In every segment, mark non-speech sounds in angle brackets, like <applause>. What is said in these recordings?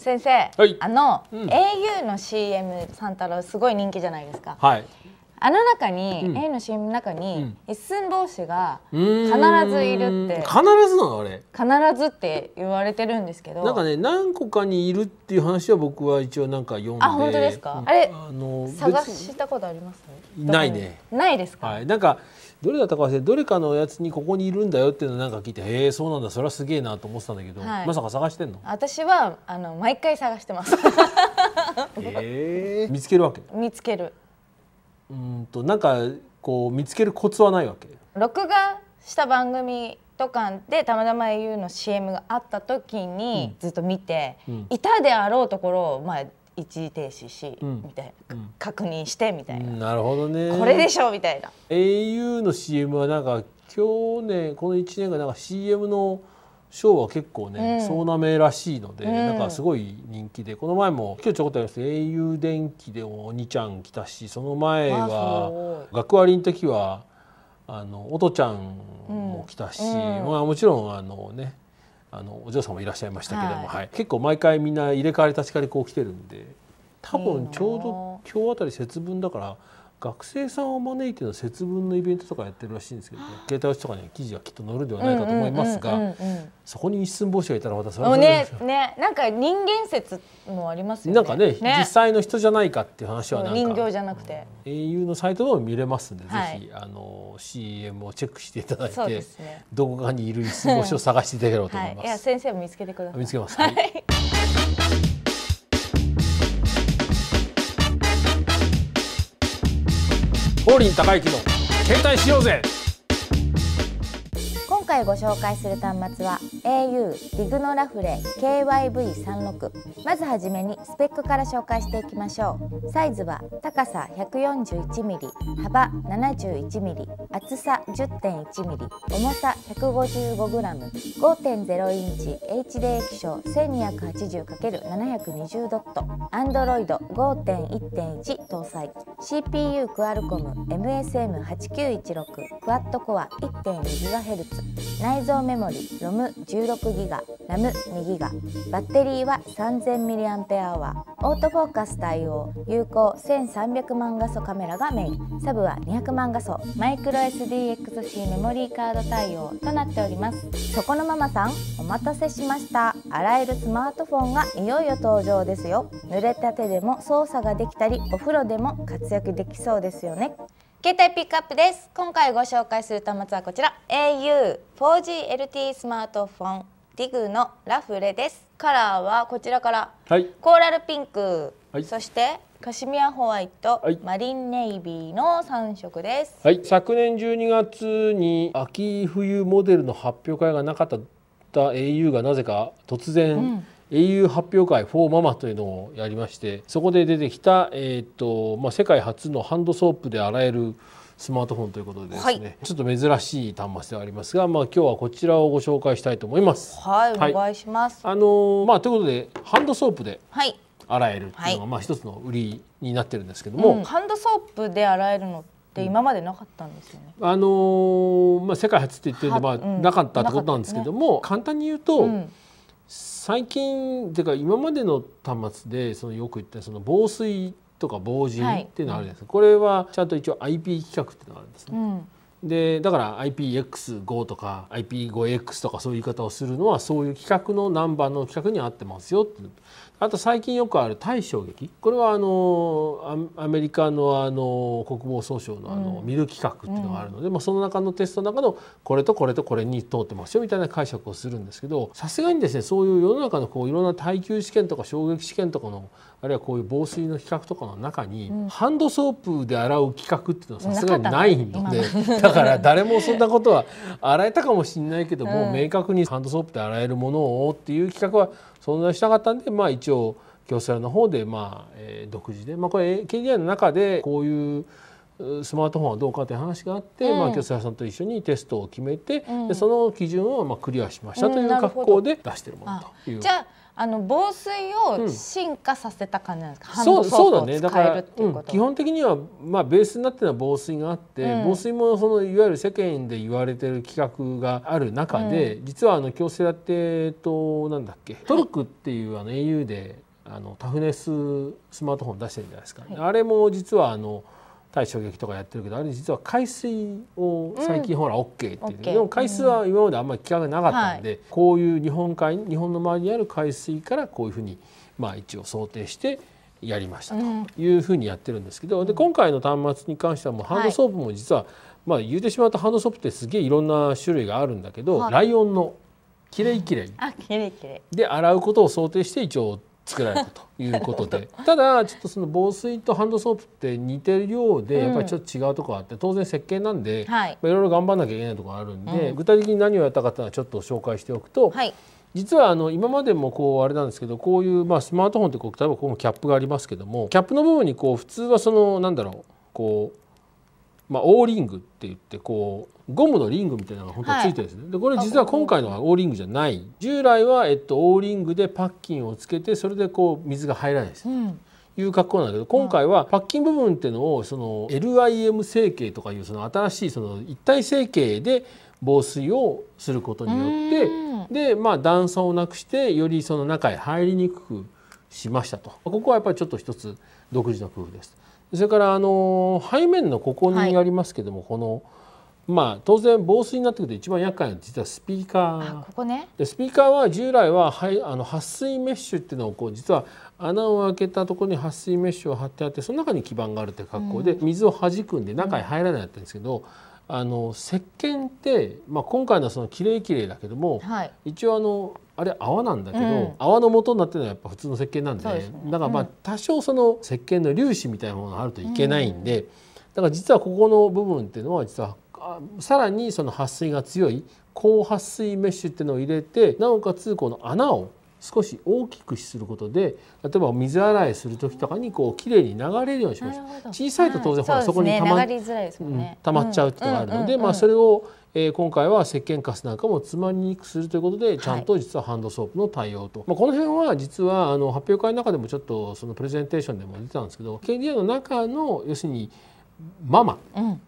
先生、はい、あの、うん、au の CM 三太郎すごい人気じゃないですか。はい、あの中に、うん、A の CM の中に、うん、一寸法師が必ずいるって必ずなのあれ必ずって言われてるんですけどなんかね何個かにいるっていう話は僕は一応なんか読んであ本当ですか、あれあの探したことありますないねないですか、はい、なんかどれだったか忘れどれかのやつにここにいるんだよっていうのなんか聞いてへえそうなんだそれはすげえなと思ってたんだけど、はいまさか探してんの私はあの毎回探してますええ <laughs> 見つけるわけ見つけるうんとなんかこう見つけるコツはないわけ録画した番組とかでたまたま au の CM があった時にずっと見て、うんいたであろうところを、まあ、一時停止し、うん、みたいな、うん、確認してみたいな、なるほどねこれでしょうみたいな au の CM はなんか去年この1年がなんか CM のショーは結構ね、そうなめらしいので、うん、なんかすごい人気でこの前も今日ちょこっとありますけど「英雄電気」でお兄ちゃん来たしその前は学割の時はあのおとちゃんも来たし、うん、まあもちろんあのねあのお嬢さんもいらっしゃいましたけども、はい、結構毎回みんな入れ替わり立ち替わりこう来てるんで多分ちょうど今日あたり節分だから。学生さんを招いての節分のイベントとかやってるらしいんですけど、ね、携帯落しとかに記事はきっと載るではないかと思いますが、そこに一寸法師がいたらまたそれもねねなんか人間説もありますよね。なんかね、ね、実際の人じゃないかっていう話はなんか人形じゃなくて、うん、au のサイトでも見れますんで、はい、ぜひあの CM をチェックしていただいて、ね、どこかにいる一寸法師を探していただければと思います。はい、いや先生も見つけてください。見つけます。はい林高之の「携帯しようぜ」回ご紹介する端末は au d i g ラフレ KYV36 まずはじめにスペックから紹介していきましょうサイズは高さ 141mm 幅 71mm 厚さ 10.1mm 重さ 155g5.0 インチ HD 液晶 1280×720 ドット Android 5.1.1搭載 CPU クアルコム MSM8916 クワッドコア 1.2GHz 内蔵メモリ ROM16 ギガ RAM2 ギガバッテリーは 3000mAh オートフォーカス対応有効1300万画素カメラがメインサブは200万画素マイクロ SDXC メモリーカード対応となっておりますそこのママさんお待たせしましたあらゆるスマートフォンがいよいよ登場ですよ濡れた手でも操作ができたりお風呂でも活躍できそうですよね携帯ピックアップです今回ご紹介する端末はこちら au4GLT スマートフォン DIG のラフレですカラーはこちらから、はい、コーラルピンク、はい、そしてカシミヤホワイト、はい、マリンネイビーの3色です、はい、昨年12月に秋冬モデルの発表会がなかった au がなぜか突然、うん英雄発表会フォーママというのをやりましてそこで出てきた、えーとまあ、世界初のハンドソープで洗えるスマートフォンということでですね、はい、ちょっと珍しい端末ではありますが、まあ今日はこちらをご紹介したいと思います。はい、はい、お願いします。あのー、まあということでハンドソープで洗えるっていうのが、まあ一つの売りになってるんですけども、うん、ハンドソープで洗えるのって今までなかったんですよね。うん、あのー、まあ世界初って言ってるんでまあなかったってことなんですけども、ね、簡単に言うと。うん最近っていうか今までの端末でそのよく言ったその防水とか防塵っていうのあるじゃないですか、はい、これはちゃんと一応 IP 規格っていうのがあるんですね。うんでだから IPX5 とか IP5X とかそういう言い方をするのはそういう規格のナンバーの規格に合ってますよってあと最近よくある対衝撃これはあのアメリカのあの国防総省のあの、見る企画っていうのがあるので、うん、まあ、その中のテストの中のこれとこれとこれに通ってますよみたいな解釈をするんですけどさすがにですねそういう世の中のこういろんな耐久試験とか衝撃試験とかのあるいはこういう防水の企画とかの中に、ハンドソープで洗う企画っていうのはさすがにないので、ね、<laughs> だから誰もそんなことは洗えたかもしれないけども、うん、明確にハンドソープで洗えるものをっていう企画は存在しなかったんでまあ一応京セラの方でまあ、えー、独自で、まあ、これ KDI の中でこういう。スマートフォンはどうかという話があって、うん、まあ、京セラさんと一緒にテストを決めて、うん、でその基準をまあクリアしましたという格好で出してるものという。うん、あの防水を進化させた感じなんですか、うん、そうそうだねだから、うん、基本的には、まあ、ベースになってるのは防水があって、うん、防水もそのいわゆる世間で言われてる規格がある中で、実はあの京セラって、えっと、なんだっけトルクっていうあの au であのタフネススマートフォン出してるじゃないですか、はい、あれも実はあの。対衝撃とかやってるけどあれ実は海水を最近ほら OK って言うて、でも海水は今まであんまり聞かなかったんで、こういう日本海日本の周りにある海水からこういうふうにまあ一応想定してやりましたというふうにやってるんですけど、で今回の端末に関してはもうハンドソープも実は、まあ言うてしまうとハンドソープってすげえいろんな種類があるんだけど、ライオンのきれいきれいで洗うことを想定して一応作られたということで <laughs> ただちょっとその防水とハンドソープって似てるようで、やっぱりちょっと違うとこあって当然設計なんで、はいまあ、いろいろ頑張んなきゃいけないとこあるんで、うん、具体的に何をやったかっていうのはちょっと紹介しておくと。はい実はあの今までもこうあれなんですけどこういうまあスマートフォンってこう例えばここもキャップがありますけどもキャップの部分にこう普通はそのなんだろうこうまあ、オーリングって言ってこうゴムのリングみたいなのが本当ついてるんですね、はい、でこれ実は今回のはオーリングじゃない従来は、えっと、オーリングでパッキンをつけてそれでこう水が入らないです、うんいう格好なんだけど今回はパッキン部分っていうのをその LIM 成形とかいうその新しいその一体成形で防水をすることによってでまあ段差をなくしてよりその中へ入りにくくしましたとここはやっぱりちょっと一つ独自の工夫です。それからあの背面のここにありますけども、はい、このまあ当然防水になってくると一番厄介な実はスピーカーここ、ね、スピーカーは従来ははいあの撥水メッシュっていうのをこう実は穴を開けたところに撥水メッシュを貼ってあってその中に基板があるって格好で、うん、水をはじくんで中に入らないやったんですけど。うんあの石鹸って、まあ、今回のそのきれいきれいだけども、はい、一応あのあれ泡なんだけど、うん、泡の元になってるのはやっぱ普通の石鹸なんで、ね、だからまあ多少その石鹸の粒子みたいなものがあるといけないんで、だから実はここの部分っていうのは実はさらにその撥水が強い高撥水メッシュっていうのを入れてなおかつこの穴を少し大きくすることで例えば水洗いする時とかにこうきれいに流れるようにしましょう小さいと当然、はい、ほらそこにたまねね、うん、まっちゃうっていうのがあるので、まあ、それを、えー、今回は石鹸カスなんかも詰まりにくくするということでちゃんと実はハンドソープの対応と、はい、まあ、この辺は実はあの発表会の中でもちょっとそのプレゼンテーションでも出てたんですけど k d i の中の要するにママ、うん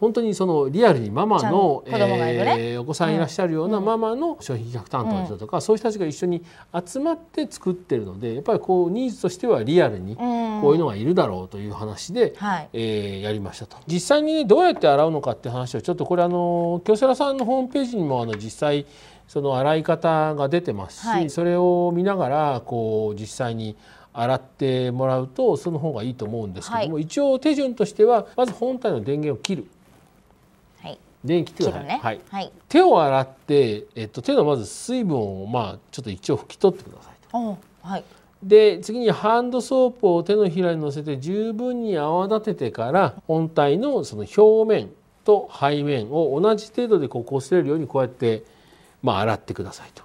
本当にそのリアルにママの、ねえー、お子さんいらっしゃるようなママの商品企画担当の人とか、うん、そういう人たちが一緒に集まって作ってるのでやっぱりこうニーズとしてはリアルにこういうのがいるだろうという話で、うん、えー、やりましたと。実際に、ね、どうやって洗うのかって話をちょっとこれあの京セラさんのホームページにもあの実際その洗い方が出てますし、はい、それを見ながらこう実際に洗ってもらうとその方がいいと思うんですけども、はい、一応手順としてはまず本体の電源を切る。電気切るね、はい、はい、手を洗って、えっと、手のまず水分を、まあ、ちょっと一応拭き取ってくださいと。はい、で次にハンドソープを手のひらにのせて十分に泡立ててから本体のその表面と背面を同じ程度でこす擦れるようにこうやって、まあ、洗ってくださいと。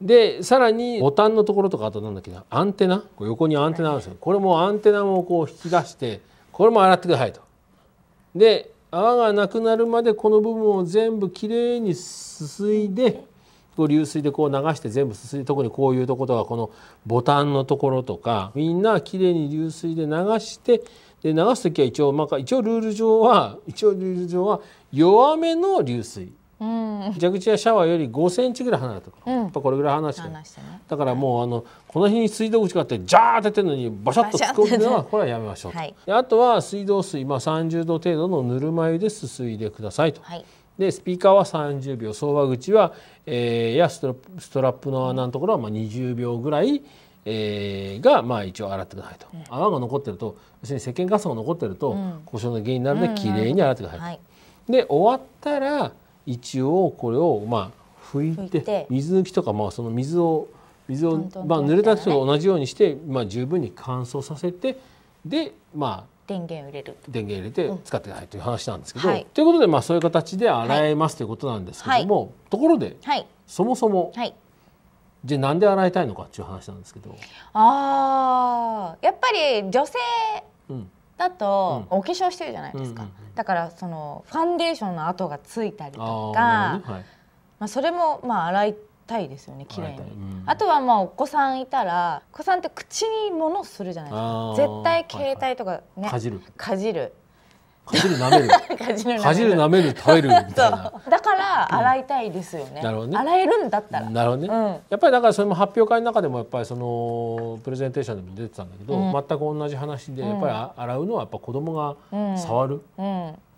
でさらにボタンのところとかあとなんだっけなアンテナこう横にアンテナあるんですよ、これもアンテナもこう引き出してこれも洗ってくださいと。で泡がなくなるまでこの部分を全部きれいにすすいでこう流水でこう流して全部すすい特にこういうとことは、このボタンのところとかみんなきれいに流水で流してで流す時は一応まあ一応ルール上は一応ルール上は弱めの流水蛇口やシャワーより5センチぐらい離れたところ、うん、やっぱこれぐらい離して、ね、だからもうあのこの日に水道口があってジャーっててるのにバシャッと突っ込むのはこれはやめましょうと、はい、あとは水道水、まあ、30度程度のぬるま湯ですすいでくださいと。はいでスピーカーは30秒相場口は、えー、やストラップの穴のところはまあ20秒ぐらい、えー、がまあ一応洗ってくださいと、うん、泡が残ってると要するに石鹸ガスが残ってると、うん、故障の原因になるのできれいに洗ってください、うんはい、で終わったら一応これをまあ拭いて水抜きとかまあその水を水をまあ濡れた人と同じようにしてまあ十分に乾燥させてでまあ電源入れる電源入れて使ってくださいという話なんですけど、うんはい、ということでまあそういう形で洗えます、ということなんですけども、はい、ところで、そもそも、じゃあなんで洗いたいのかっていう話なんですけどあやっぱり女性だと、お化粧してるじゃないですか、だからそのファンデーションの跡がついたりとかまあ、それもまあ洗いたいですよね綺麗に、あとはまあお子さんいたらお子さんって口に物するじゃないですか絶対携帯とかね、かじるかじるかじる舐める <laughs> かじる舐める食べるみたいなだから洗いたいですよねうん、なるほどね洗えるんだったらなるほどね、うん、やっぱりだからそれも発表会の中でもやっぱりそのプレゼンテーションでも出てたんだけど、うん、全く同じ話でやっぱり洗うのはやっぱ子供が触る、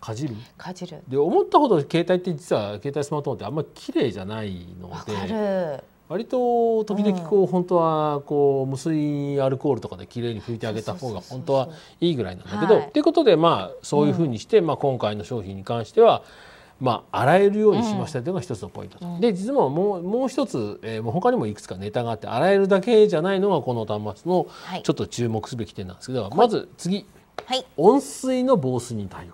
かじるかじるで思ったほど携帯って実は携帯スマートフォンってあんまり綺麗じゃないので割と時々こう、うん、本当はこう無水アルコールとかできれいに拭いてあげた方が本当はいいぐらいなんだけど。と、はい、いうことでまあそういうふうにして、うん、まあ、今回の商品に関しては。まあ、洗えるようにしましたというのが一つのポイント、うん、で実はもうもう一つ、えー、他にもいくつかネタがあって洗えるだけじゃないのがこの端末のちょっと注目すべき点なんですけど、はい、まず次、はい、温水の防水に対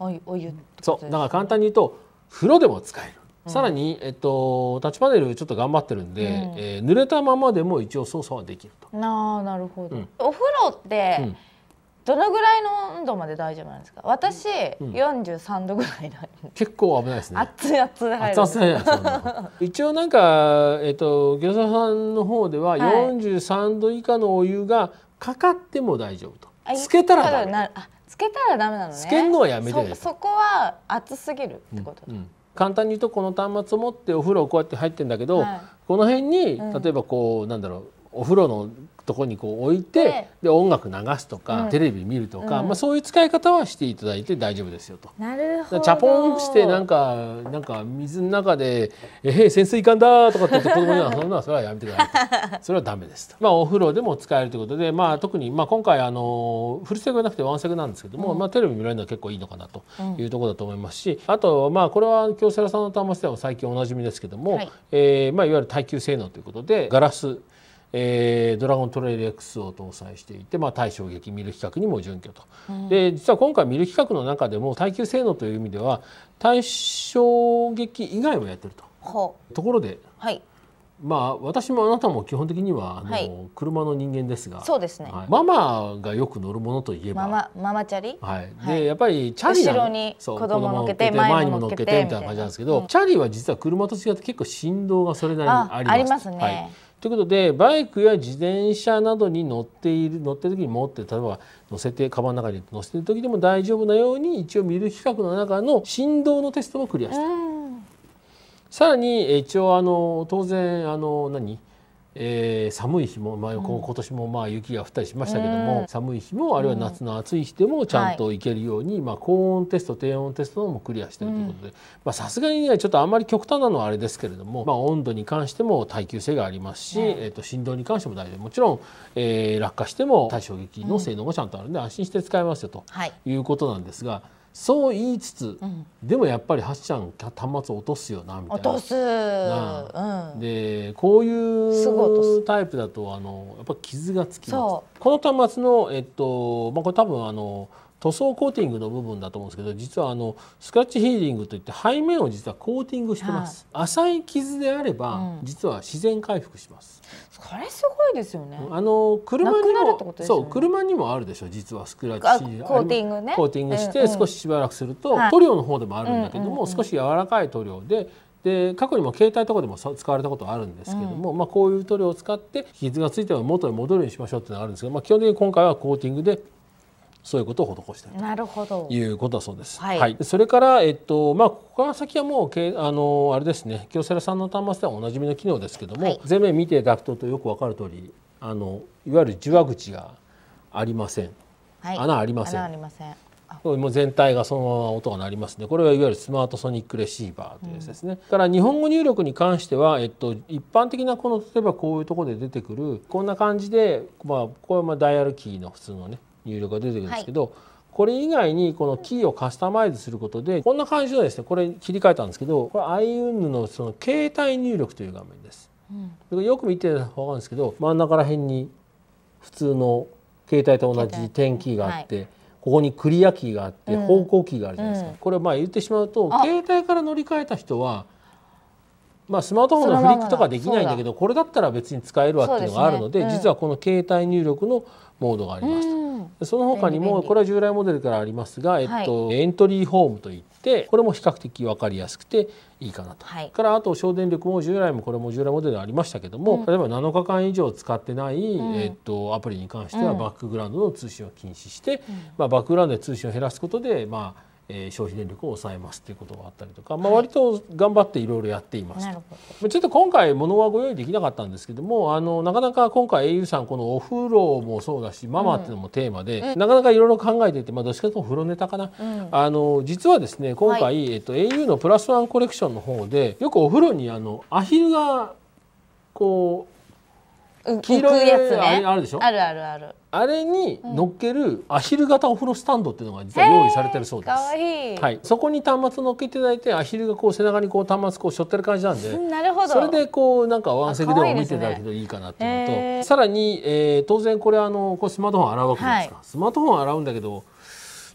応お湯そうだから簡単に言うと風呂でも使えるさらに、えっと、タッチパネルちょっと頑張ってるんで、うん、えー、濡れたままでも一応操作はできると。ななるほど、うん、お風呂って、どのぐらいの温度まで大丈夫なんですか私、うん、4度ぐらい結構危ないですね熱々熱々 <laughs> 一応なんか、えっと、業者さんの方では、43度以下のお湯がかかっても大丈夫と、つけたらダメつけたらダメなのねつけるのはやめてそこは熱すぎるってこと、うん簡単に言うとこの端末を持ってお風呂をこうやって入ってんだけど、はい、この辺に例えばこう、なんだろうお風呂のとこにこう置いてで音楽流すとか、テレビ見るとか、まあ、そういう使い方はしていただいて大丈夫ですよと。なるほどチャポンしてなんかなんか水の中で「えー、潜水艦だ」とかって子供には「そんなそれはやめてください」<laughs> それはダメですまあ、お風呂でも使えるということで、まあ、特に、まあ、今回あのフルセグじゃなくてワンセグなんですけども、まあ、テレビ見られるのは結構いいのかなというところだと思いますし、あと、まあ、これは京セラさんの端末では最近おなじみですけども、はえまあ、いわゆる耐久性能ということでガラスえー、ドラゴントレイル X を搭載していて、まあ、対衝撃ミル規格にも準拠と、うん、で実は今回ミル規格の中でも耐久性能という意味では対衝撃以外もやってると。ところで、はい、まあ私もあなたも基本的にはあの、はい、車の人間ですがそうですね、はい、ママがよく乗るものといえばママママチャリ、はい、で、やっぱりチャリ後ろに子供を乗っけて前にも乗っけてみたいな感じなんですけど、うん、チャリは実は車と違って結構振動がそれなりにあります。ありますね、ということでバイクや自転車などに乗っている乗ってる時に持って例えば乗せてカバンの中に乗せてる時でも大丈夫なように一応見る規格の中の振動のテストもクリアした。さらに一応あの当然あの何えー、寒い日も、まあ、今年もまあ雪が降ったりしましたけども、うん、寒い日もあるいは夏の暑い日でもちゃんと行けるように、うん、まあ、高温テスト低温テストもクリアしてるということでさすがにねちょっとあんまり極端なのはあれですけれども、まあ、温度に関しても耐久性がありますし、うん、えー、と振動に関しても大丈夫もちろん、えー、落下しても対衝撃の性能もちゃんとあるんで、安心して使えますよということなんですが。そう言いつつ、うん、でもやっぱりハッちゃん端末落とすよなみたいな。落とす、うん、でこういうタイプだとあのやっぱ傷がつきます。この端末の、えっとまあ、これ多分あの塗装コーティングの部分だと思うんですけど実はあのスクラッチヒーリングといって背面を実はコーティングしてます、はい、浅い傷であれば、うん、実は自然回復しますこれすごいですよねあの車にも、ね、そう車にもあるでしょ実はスクラッチコーティングねコーティングして少ししばらくすると、うんうん、塗料の方でもあるんだけども、少し柔らかい塗料でで過去にも携帯とかでも使われたことあるんですけども、うん、まあ、こういう塗料を使って傷がついては元に戻るようにしましょうっていうのがあるんですけど、まあ、基本的に今回はコーティングでそういうことを施しているなるほどいうことだそうです。はい、はい、それから、えっとまあ、ここから先はもうけあのあれですね京セラさんの端末ではおなじみの機能ですけども、はい、全面見ていただくとよくわかる通りあのいわゆる受話口がありません、はい、穴ありません。穴ありませんもう全体がそのまま音が鳴りますねこれはいわゆるスマートソニックレシーバーというやつですね、うん、から日本語入力に関しては、えっと、一般的なこの例えばこういうところで出てくるこんな感じで、まあ、これはまダイヤルキーの普通のね入力が出てくるんですけど、はいこれ以外にこのキーをカスタマイズすることでこんな感じのですねこれ切り替えたんですけどこれ iUn のその携帯入力という画面です、うん、よく見て分かるんですけど真ん中ら辺に普通の携帯と同じ点キーがあって、はい、ここにクリアキーがあって方向キーがあるじゃないですか、うん、これまあ言ってしまうと携帯から乗り換えた人はまあ、スマートフォンのフリックとかできないんだけどこれだったら別に使えるわっていうのがあるので、実はこの携帯入力のモードがありますと。その他にもこれは従来モデルからありますが、えっと、はい、エントリーホームといってこれも比較的分かりやすくていいかなと、はい、からあと省電力も従来もこれも従来モデルありましたけども、うん、例えば7日間以上使ってない、うん、えっと、アプリに関してはバックグラウンドの通信を禁止して、まあ、バックグラウンドで通信を減らすことでまあえ消費電力を抑えますということがあったりとか、まあ、割と頑張っていろいろやっています、はい、ちょっと今回物はご用意できなかったんですけどもあのなかなか今回 au さんこのお風呂もそうだしママっていうのもテーマで、うん、なかなかいろいろ考えてて、まあ、どっちかというと風呂ネタかな、うん、あの実はですね今回、はい、えっと、au のプラスワンコレクションの方でよくお風呂にあのアヒルがこう黄色いやつねあるでしょあるあるあるあれに乗っけるアヒル型お風呂スタンドっていうのが実は用意されてるそうです、えー、いいはい、そこに端末乗っけていただいてアヒルがこう背中にこう端末こう背負ってる感じなんでなるほどそれでこうなんかワンセグでも見ていただけるといいかなっていうのと、ねえー、さらに、えー、当然これあのこうスマートフォン洗うわけじゃないですか、はい、スマートフォン洗うんだけど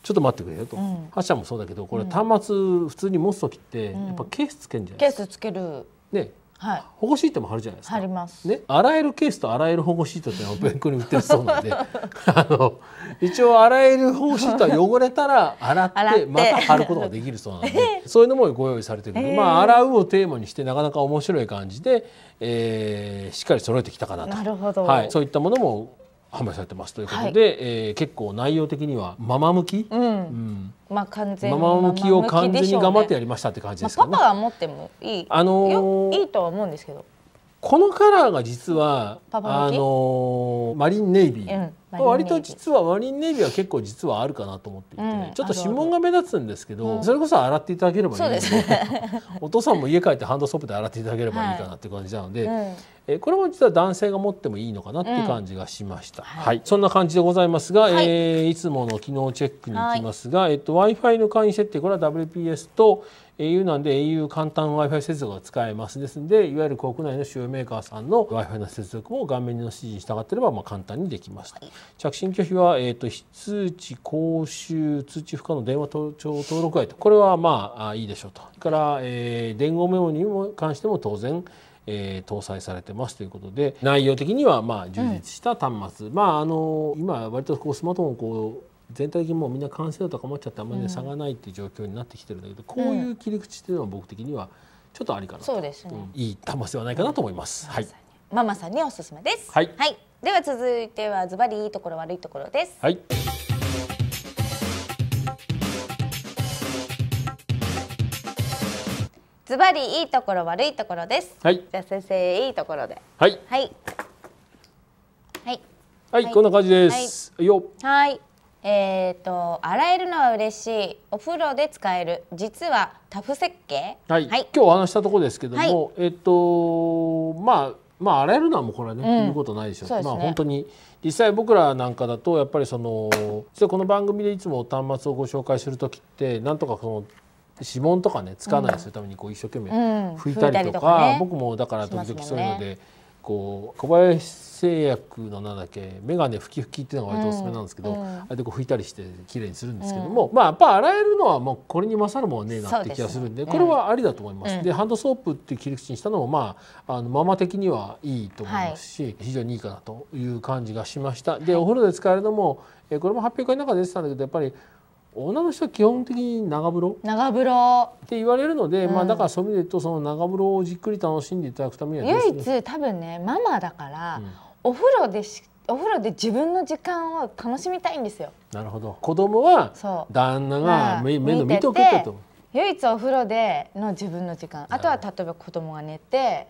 ちょっと待ってくれよと、うん、発もそうだけどこれ端末普通に持つ時ってやっぱケースつけるんじゃないですか、うん、ケースつけるねはい、保護シートも貼るじゃないですか。貼ります。ね、あらゆるケースとあらゆる保護シートってのお弁当に売ってるそうなんで、<laughs> あの一応あらゆる保護シートは汚れたら洗ってまた貼ることができるそうなんで、<laughs> そういうのもご用意されてるので、えー、まあ洗うをテーマにしてなかなか面白い感じで、えー、しっかり揃えてきたかなと。なるほど。はい、そういったものも販売されてますということで、はい、えー、結構内容的にはママ向き、うん、うん、まあ完全ママ向きを完全に頑張ってやりましたって感じですかね。まあ、パパは持ってもいい、あのー、いいとは思うんですけど。このカラーが実はあのマリンネイビー、うん、割と実はマリンネイビーは結構実はあるかなと思っていて、うん、ちょっと指紋が目立つんですけど、うん、それこそ洗っていただければいいのでお父さんも家帰ってハンドソープで洗っていただければいいかなっていう感じなので、はい、えこれも実は男性が持ってもいいのかなっていう感じがしました、はい、そんな感じでございますが、はい、えー、いつもの機能チェックに行きますが、えっと、w i f i の簡易設定これは WPS と au なんで au 簡単 Wi-Fi 接続が使えますですのでいわゆる国内の主要メーカーさんの Wi-Fi の接続も画面の指示に従ってればまあ簡単にできます着信拒否は、えーと、非通知公衆通知不可の電話登登録外とこれはまあいいでしょうとから、えー、伝言メモにも関しても当然えー、搭載されてますということで内容的にはまあ充実した端末、うん、まああの今割とこうスマートフォンをこう全体的にもうみんな完成度高まっちゃってあんまり、ね、差がないっていう状況になってきてるんだけど、こういう切り口っていうのは僕的にはちょっとありかなそうですね、いい魂ではないかなと思います。はい、ママさんにおすすめです。はい、はい、では続いてはズバリいいところ悪いところです。はい。ズバリいいところ悪いところです。はい。じゃあ先生いいところで。はい。はい。はい。はい、こんな感じです。はい、よ。はい。えーと、洗えるのは嬉しいお風呂で使える実はタフ設計、はい、はい、今日お話したところですけども、はい、えっ、ー、とまあまあ洗えるのはもうこれはね、うん、言うことないでしょう、ね、まあ本当に実際僕らなんかだとやっぱりその実はこの番組でいつも端末をご紹介する時ってなんとかその指紋とかねつかないするためにこう一生懸命拭いたりとかうん、とかね、僕もだから時々そういうので。こう小林製薬のなんだっけ眼鏡ふきふきっていうのが割とおすすめなんですけど、うんあれでこう拭いたりして綺麗にするんですけども、うん、まあやっぱ洗えるのはもうこれに勝るもんねえなって気がするんでこれはありだと思います。でハンドソープっていう切り口にしたのもまああのママ的にはいいと思いますし、はい、非常にいいかなという感じがしました。でお風呂で使えるのも、えこれも発表会の中で出てたんだけどやっぱり女の人基本的に長風呂長風呂って言われるので、うん、まあだからそういう意味で言うとその長風呂をじっくり楽しんでいただくためには唯一多分ねママだから、うん、お風呂でしお風呂で自分の時間を楽しみたいんですよ。なるほど。子供は旦那が目目の見とけと。唯一お風呂での自分の時間。あとは例えば子供が寝て。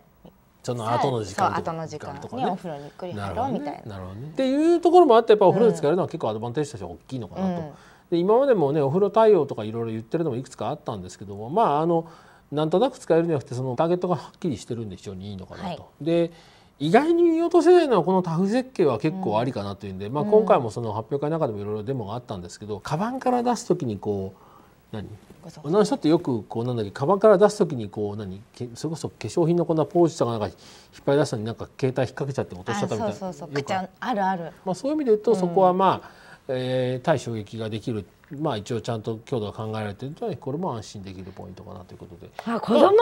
その後の時間とか、ね、後の時間とお風呂にゆっくり入ろうみたいな。なるほどね。っていうところもあってやっぱお風呂で使えるのは結構アドバンテージとして大きいのかなと。うんで今までもねお風呂対応とかいろいろ言ってるのもいくつかあったんですけどもまああのなんとなく使えるんじゃなくてそのターゲットがはっきりしてるんで非常にいいのかなと。はい、で意外に見落とせないのはこのタフ設計は結構ありかなというんで、うん、まあ、今回もその発表会の中でもいろいろデモがあったんですけど、うん、カバンから出す時にこう何女の人ってよくこうなんだっけカバンから出す時にこう何それこそ化粧品のこんなポーチとかなんか引っ張り出したのになんか携帯引っ掛けちゃって落としちゃったみたいなあそうそうそうあるある、まあ、そういう意味で言うと、そこはまあ、うんえー、対衝撃ができるまあ一応ちゃんと強度が考えられてるとこれも安心できるポイントかなということで、まあ、子供も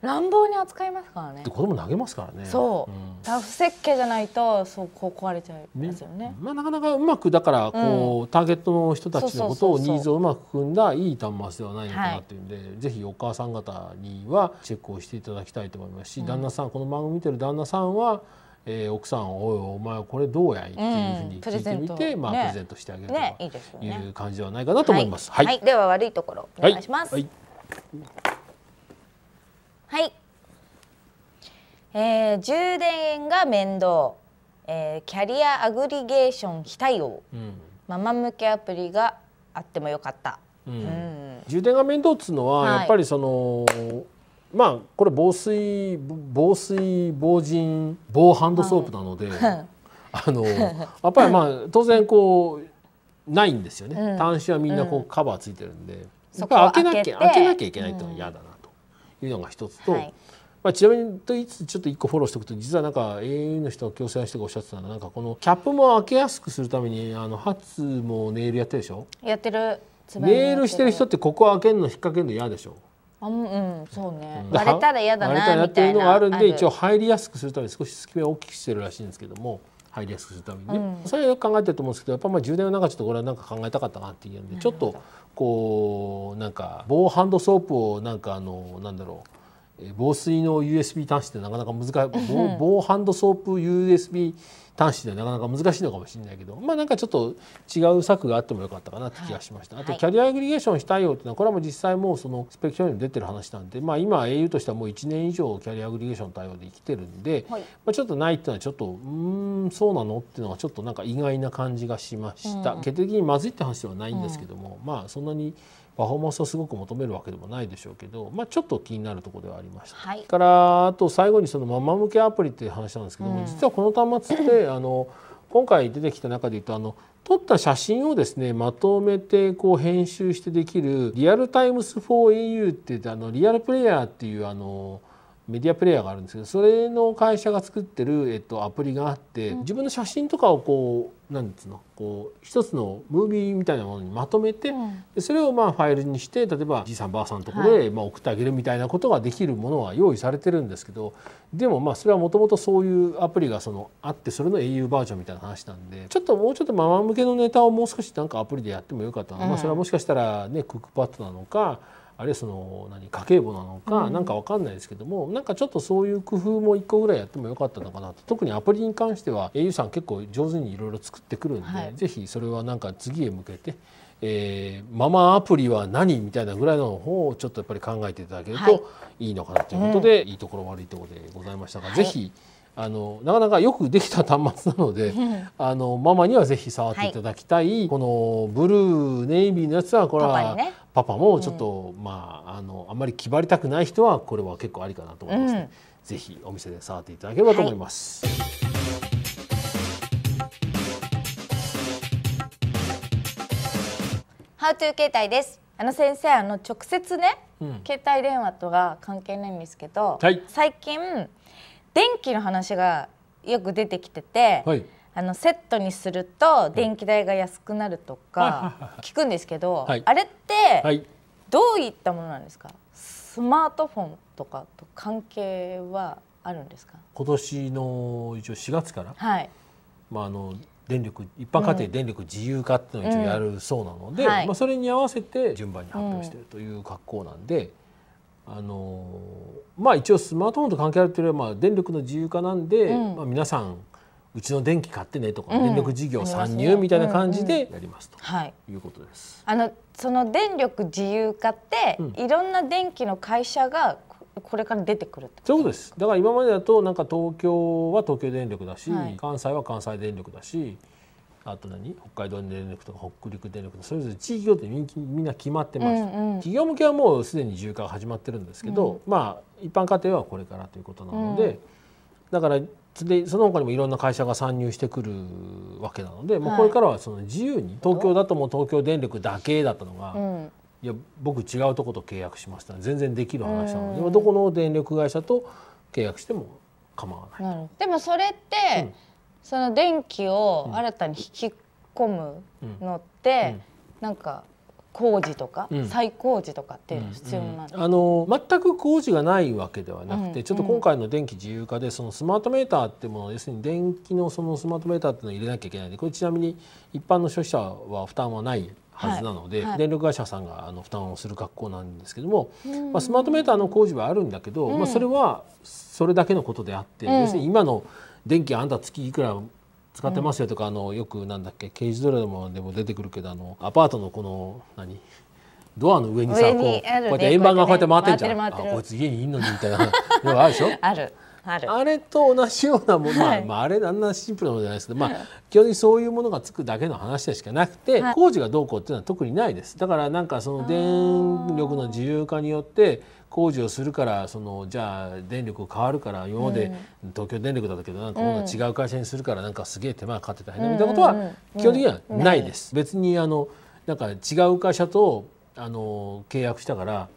乱暴に扱いますからね子供投げますからねそう、うん、ラフ設計じゃないとそうこう壊れちゃいますよね、ね、まあ、なかなかうまくだからこう、うん、ターゲットの人たちのことをニーズをうまく組んだいい端末ではないのかなっていうんで、はい、ぜひお母さん方にはチェックをしていただきたいと思いますし、うん、旦那さんこの番組見てる旦那さんはえー、奥さんおいお前これどうやいっていうふうに聞いてみて、うん、まあ、プレゼントしてあげるとかいう感じではないかなと思います。はい、はいはい、では悪いところお願いします。はい、はい、えー、充電が面倒、えー、キャリアアグリゲーション非対応、うん、ママ向けアプリがあってもよかった。うん、充電が面倒っつうのは、やっぱりそのまあこれ防水防水防塵防ハンドソープなので、はい、<laughs> あのやっぱりまあ当然こうないんですよね、うん、端子はみんなこうカバーついてるんで、うん、開けなきゃ開けなきゃいけないっていうのは嫌だなというのが一つと、うんはい、まあ、ちなみにといつちょっと一個フォローしておくと実はなんか au の人共生の人がおっしゃってたのはなんかこのキャップも開けやすくするためにあのハツもネイルやってるでしょやってるネイルしてる人ってここ開けるの引っ掛けるの嫌でしょあうんそうね割れたら嫌だなっていうのがあるんで一応入りやすくするために少し隙間を大きくしてるらしいんですけども入りやすくするためにね、うん、それはよく考えてると思うんですけどやっぱまあ充電の中ちょっとこれは何か考えたかったなっていうんでちょっとこうなんか棒ハンドソープをなんかあのなんだろう防水の USB 端子ってなかなか難しい防防ハンドソープ USB 端子ではなかなか難しいのかもしれないけどまあなんかちょっと違う策があってもよかったかなって気がしました、はい、あとキャリアアグリゲーションた対応っていうのはこれはもう実際もうそのスペクションにも出てる話なんでまあ今 au としてはもう1年以上キャリアアグリゲーション対応で生きてるんで、はい、まあ、ちょっとないっていうのはちょっとうんそうなのっていうのがちょっとなんか意外な感じがしました、うん、決定的にまずいって話ではないんですけども、うん、まあそんなにパフォーマンスをすごく求めるわけでもないでしょうけど、まあ、ちょっと気になるところではありました。はい、からあと最後にそのママ向けアプリっていう話なんですけども、うん、実はこの端末ってあの今回出てきた中で言うとあの撮った写真をですねまとめてこう編集してできるリアルタイムス4 e u って言ってあのリアルプレイヤーっていうあのメディアプレイヤーがあるんですけどそれの会社が作ってる、えっと、アプリがあって、自分の写真とかをこうなんつうのこう一つのムービーみたいなものにまとめて、うん、でそれをまあファイルにして例えばじいさんばあさんのところで、まあ送ってあげるみたいなことができるものは用意されてるんですけどでもまあそれはもともとそういうアプリがそのあってそれの au バージョンみたいな話なんでちょっともうちょっとママ向けのネタをもう少しなんかアプリでやってもよかったな、うん、まあ、それはもしかしたらねクックパッドなのかあれその何家計簿なのか何か分かんないですけども、うん、なんかちょっとそういう工夫も1個ぐらいやってもよかったのかなと特にアプリに関しては au さん結構上手にいろいろ作ってくるんで、はい、ぜひそれはなんか次へ向けて。えー、ママアプリは何みたいなぐらいの方をちょっとやっぱり考えていただけるといいのかなということで、はい、いいところ悪いところでございましたが、はい、ぜひあのなかなかよくできた端末なので、あのママにはぜひ触っていただきたい、はい、このブルーネイビーのやつはこれはパパもちょっと、うん、まああのあんまり気張りたくない人はこれは結構ありかなと思いますね、うん、ぜひお店で触っていただければと思います。はいハウトゥー携帯です。あの先生、あの直接ね、うん、携帯電話とは関係ないんですけど、はい、最近電気の話がよく出てきてて、はい、あのセットにすると電気代が安くなるとか聞くんですけど、はい、あれってどういったものなんですかスマートフォンとかと関係はあるんですか今年の一応4月から、はい、まあ、あの電力一般家庭電力自由化っていうのを一応やるそうなので、うんうんはい、まあ、それに合わせて順番に発表しているという格好なんで、あのまあ一応スマートフォンと関係あるというよりはまあ電力の自由化なんで、うん、まあ皆さんうちの電気買ってねとか、うん、電力事業参入みたいな感じでやりますと、いうことです。あのその電力自由化って、いろんな電気の会社がこれから出てくるそういうことですだから今までだとなんか東京は東京電力だし、はい、関西は関西電力だしあと何北海道電力とか北陸電力とかそれぞれ地域ごとにみんな決まってます、うんうん、企業向けはもうすでに自由化が始まってるんですけど、うん、まあ一般家庭はこれからということなので、うん、だからでその他にもいろんな会社が参入してくるわけなので、はい、もうこれからはその自由に東京だともう東京電力だけだったのが、うん、いや僕違うとこと契約しました全然できる話なので、うん、どこの電力会社と契約しても構わない。なでもそれって、その電気を新たに引き込むのって、うん、なんか工事とか、うん、再工事とかっていうの必要なんですか、うんうん、あの全く工事がないわけではなくて、うんうん、ちょっと今回の電気自由化でそのスマートメーターっていうものを要するに電気のそのスマートメーターっていうのを入れなきゃいけないでこれちなみに一般の消費者は負担はないはずなので、はいはい、電力会社さんがあの負担をする格好なんですけども、まあ、スマートメーターの工事はあるんだけど、まあ、それはそれだけのことであって、要するに今の電気あんた月いくら使ってますよとか、あのよくなんだっけ刑事ドラマでも出てくるけどあのアパートのこの何ドアの上にさこうこうやって円盤がこうやって回ってんじゃん、あこいつ家にいんのにみたいなのがあるでしょあるああれと同じようなもの、まあまあ、あれあんなシンプルなものじゃないですけど、まあ、基本的にそういうものがつくだけの話でしかなくて、工事がどうこうっていうのは特にないですだからなんかその電力の自由化によって工事をするからそのじゃあ電力変わるから今まで東京電力だったけどなんか今度違う会社にするからなんかすげえ手間がかかってた変なみたいなことは基本的にはないです。別にあのなんか違う会社とあの契約したから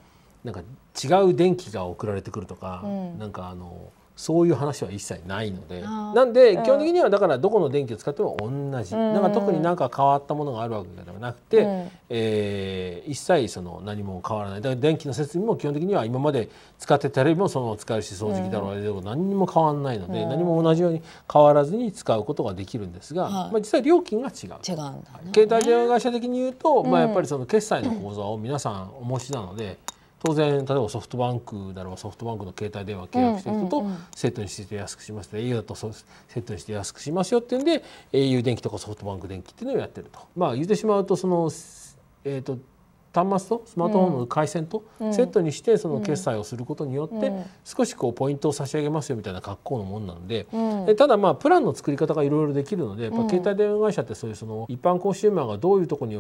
なんか違う電気が送られてくるとか、なんかあの。そういう話は一切ないのでなんで基本的にはだからどこの電気を使っても同じ、うん、なんか特になんか変わったものがあるわけではなくて、うん、えー、一切その何も変わらないだから電気の設備も基本的には今まで使ってたりもその使えるし掃除機だろうあれだろ何にも変わらないので、うん、何も同じように変わらずに使うことができるんですが、はい、まあ、実際料金が違う違うんだ、ね、携帯電話会社的に言うと、まあ、やっぱりその決済の口座を皆さんお持ちなので。当然例えばソフトバンクならばソフトバンクの携帯電話契約してる人とセットにして安くしますね au だとセットにして安くしますよっていうんで au 電気とかソフトバンク電気っていうのをやってると。まあ、言ってしまうとその、えーと、端末とスマートフォンの回線とセットにしてその決済をすることによって少しこうポイントを差し上げますよみたいな格好のもんなのでただまあプランの作り方がいろいろできるのでやっぱ携帯電話会社ってそういうその一般コンシューマーがどういうとこに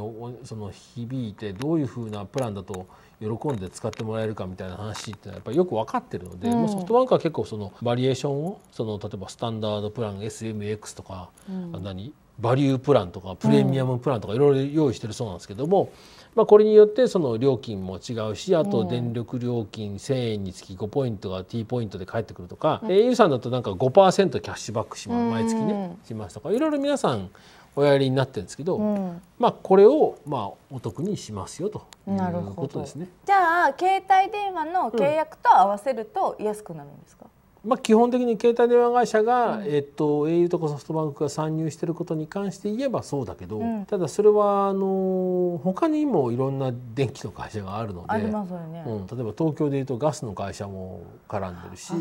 その響いてどういうふうなプランだと喜んで使ってもらえるかみたいな話っていうのはやっぱりよく分かってるので、うん、もうソフトバンクは結構そのバリエーションをその例えばスタンダードプラン SMX とか、うん、何バリュープランとかプレミアムプランとかいろいろ用意してるそうなんですけども、まあ、これによってその料金も違うしあと電力料金1,000円につき5ポイントが T ポイントで返ってくるとか、うん、au さんだとなんか5%キャッシュバックします毎月ねしますとかいろいろ皆さんおやりになってるんですけど、うん、まあこれをまあお得にしますよということですね。じゃあ携帯電話の契約と合わせると安くなるんですか、うん、まあ、基本的に携帯電話会社が、うん、えっと、au とかソフトバンクが参入していることに関して言えばそうだけど、ただそれはあの他にもいろんな電気の会社があるので、ね、うん、例えば東京でいうとガスの会社も絡んでるし。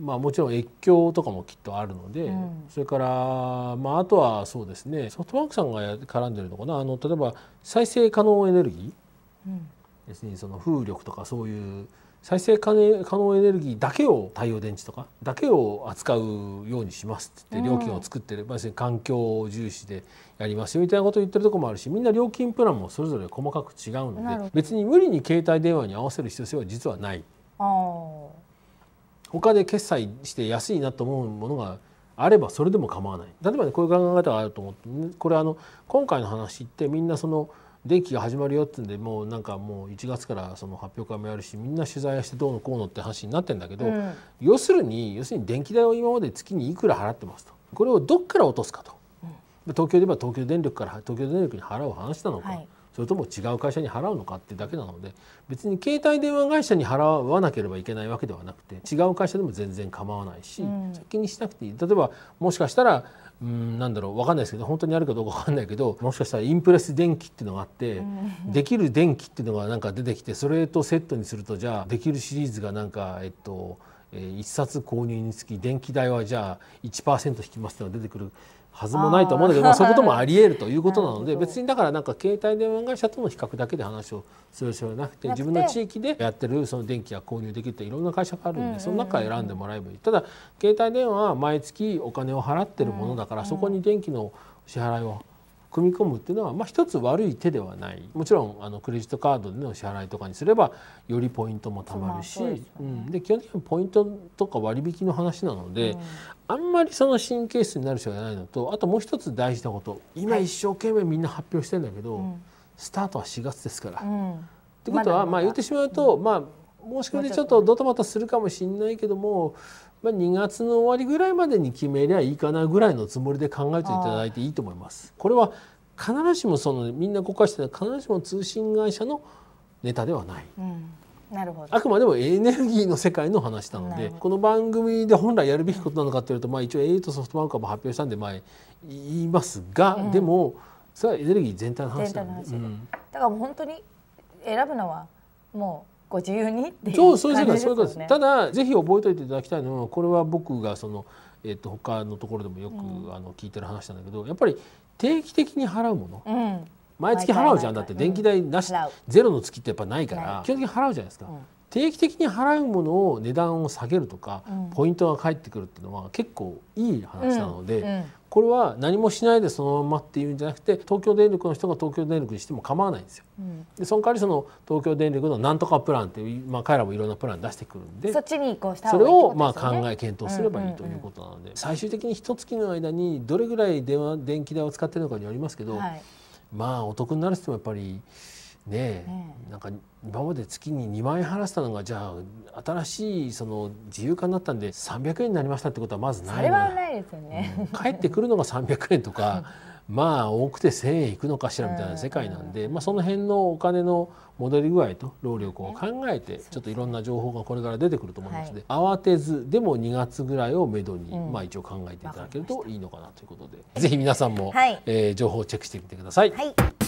まあ、もちろん越境とかもきっとあるので、うん、それから、まあ、あとはそうですねソフトバンクさんが絡んでるのかなあの例えば再生可能エネルギー、うん、すその風力とかそういう再生可能エネルギーだけを太陽電池とかだけを扱うようにしますって料金を作ってる、うん、環境重視でやりますよみたいなことを言ってるとこもあるしみんな料金プランもそれぞれ細かく違うので別に無理に携帯電話に合わせる必要性は実はない。他で決済して安いなと思うものがあればそれでも構わない例えばねこういう考え方があると思ってこれあの今回の話ってみんなその電気が始まるよってんでもうなんかもう1月からその発表会もやるしみんな取材してどうのこうのって話になってんだけど、うん、要するに要するに電気代を今まで月にいくら払ってますとこれをどっから落とすかと、うん、東京で言えば東京電力から東京電力に払う話なのか、はい、それとも違う会社に払うのかってだけなので別に携帯電話会社に払わなければいけないわけではなくて違う会社でも全然構わないし、うん、気にしなくていい例えばもしかしたらうんなんだろう分かんないですけど本当にあるかどうか分かんないけどもしかしたらインプレス電気っていうのがあって、うん、できる電気っていうのがなんか出てきてそれとセットにするとじゃあできるシリーズがなんかえっとえー、1冊購入につき電気代はじゃあ1%引きますていうのが出てくるはずもないと思うんだけど、まあ、そういうこともありえるということなので別にだからなんか携帯電話会社との比較だけで話をする必要はなくて自分の地域でやってるその電気が購入できるっていろんな会社があるんで、その中から選んでもらえばいい。ただ携帯電話は毎月お金を払ってるものだから、そこに電気の支払いを組み込むっていうのは、まあ、一つ悪い手ではないもちろんあのクレジットカードでの支払いとかにすればよりポイントもたまるし、うでね、うん、で基本的にポイントとか割引の話なので、うん、あんまりその神経質になる人がいないのとあともう一つ大事なこと今一生懸命みんな発表してんだけど、はい、スタートは4月ですから。うん、ってことは、まあ、言ってしまうと、まあもしかしてちょっとドタバタするかもしれないけども、まあ、2月の終わりぐらいまでに決めりゃいいかなぐらいのつもりで考えていただいていいと思います。これは必ずしもそのみんな誤解して必ずしも通信会社のネタではない。うんなるほどあくまでもエネルギーの世界の話なのでこの番組で本来やるべきことなのかというと、まあ、一応 au とソフトバンクも発表したんで、まあ、言いますが、うん、でもそれはエネルギー全体の話なので、うん、だからもう本当に選ぶのはもうご自由にっていう感じですね。ただぜひ覚えておいていただきたいのはこれは僕がその、えっと、他のところでもよく、あの聞いてる話なんだけどやっぱり定期的に払うもの、うん、毎月払うじゃんだって電気代なし、うん、ゼロの月ってやっぱないから基本的に払うじゃないですか。定期的に払うものを値段を下げるとか、ポイントが返ってくるっていうのは結構いい話なので、これは何もしないでそのままっていうんじゃなくて東京電力の人が東京電力にしても構わないんですよ。うん、でその代わりその東京電力のなんとかプランっていう、まあ、彼らもいろんなプラン出してくるんでそっちに移行したそれをまあ考え検討すればいいということなので、最終的に一月の間にどれぐらい電話電気代を使ってるのかによりますけど、はい、まあお得になる人もやっぱり。ねえ、なんか今まで月に2万円払ったのがじゃあ新しいその自由化になったんで300円になりましたってことはまずないそれはないですよね、帰ってくるのが300円とか <laughs> まあ多くて1,000円いくのかしらみたいな世界なんで、まあ、その辺のお金の戻り具合と労力を考えてちょっといろんな情報がこれから出てくると思いますので、慌てずでも2月ぐらいをめどに、まあ、一応考えていただけるといいのかなということで、ぜひ皆さんも、はえ情報をチェックしてみてください。はい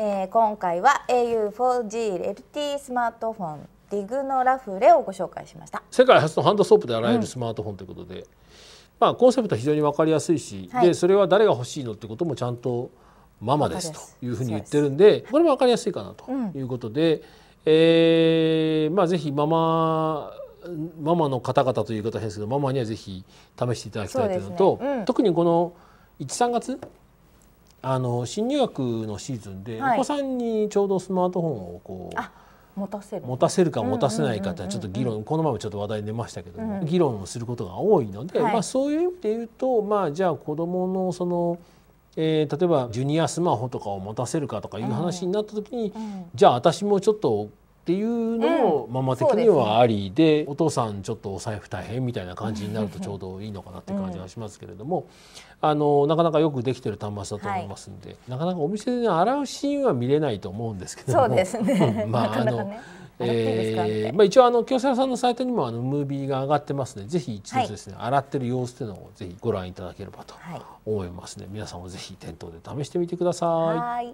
えー、今回は au4GLT スマートフォンディグのラフレをご紹介しました世界初のハンドソープで洗えるスマートフォンということで、うん、まあ、コンセプトは非常に分かりやすいし、はい、でそれは誰が欲しいのってこともちゃんとママですというふうに言ってるんでこれも分かりやすいかなということで、うん、えー、まあ、ぜひママママの方々という言い方ですけどママにはぜひ試していただきたいというのと、ねうん、特にこの13月あの新入学のシーズンで、お子さんにちょうどスマートフォンをこう、持たせる持たせるか持たせないかってちょっと議論、この前もちょっと話題に出ましたけども、議論をすることが多いので、まあ、そういう意味で言うと、まあ、じゃあ子どものその、え例えばジュニアスマホとかを持たせるかとかいう話になった時に、じゃあ私もちょっとっていうのもママ的にはありで,、お父さんちょっとお財布大変みたいな感じになるとちょうどいいのかなって感じがしますけれども、あのなかなかよくできてる端末だと思いますんで、なかなかお店で洗うシーンは見れないと思うんですけどもそうですね、<laughs> まああの。えー、まあ一応あの京セラさんのサイトにもあのムービーが上がってますので、ぜひ一度ですね、はい、洗ってる様子というのをぜひご覧いただければと思いますね。はい、皆さんもぜひ店頭で試してみてください。